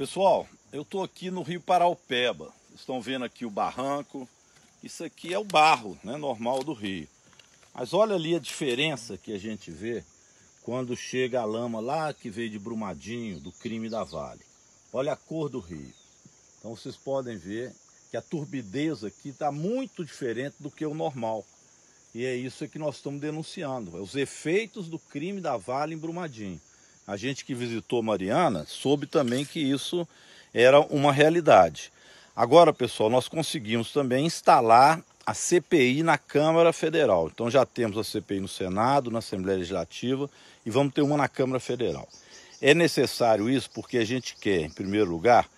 Pessoal, eu estou aqui no Rio Paraupeba. Estão vendo aqui o barranco. Isso aqui é o barro, né, normal do rio. Mas olha ali a diferença que a gente vê quando chega a lama lá que veio de Brumadinho, do crime da Vale. Olha a cor do rio. Então vocês podem ver que a turbidez aqui está muito diferente do que o normal. E é isso que nós estamos denunciando, é os efeitos do crime da Vale em Brumadinho. A gente que visitou Mariana soube também que isso era uma realidade. Agora, pessoal, nós conseguimos também instalar a CPI na Câmara Federal. Então já temos a CPI no Senado, na Assembleia Legislativa e vamos ter uma na Câmara Federal. É necessário isso porque a gente quer, em primeiro lugar,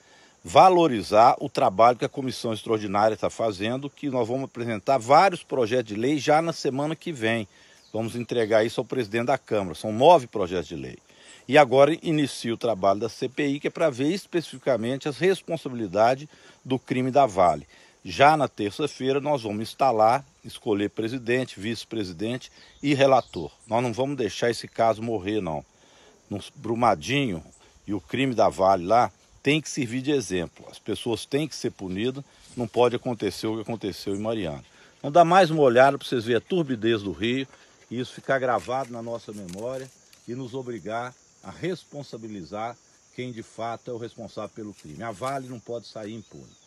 valorizar o trabalho que a comissão extraordinária está fazendo, que nós vamos apresentar vários projetos de lei já na semana que vem. Vamos entregar isso ao presidente da Câmara. São nove projetos de lei. E agora inicia o trabalho da CPI, que é para ver especificamente as responsabilidades do crime da Vale. Já na terça-feira, nós vamos instalar, escolher presidente, vice-presidente e relator. Nós não vamos deixar esse caso morrer, não. No Brumadinho e o crime da Vale lá tem que servir de exemplo. As pessoas têm que ser punidas, não pode acontecer o que aconteceu em Mariana. Então dá mais uma olhada para vocês verem a turbidez do rio e isso ficar gravado na nossa memória e nos obrigar a responsabilizar quem de fato é o responsável pelo crime. A Vale não pode sair impune.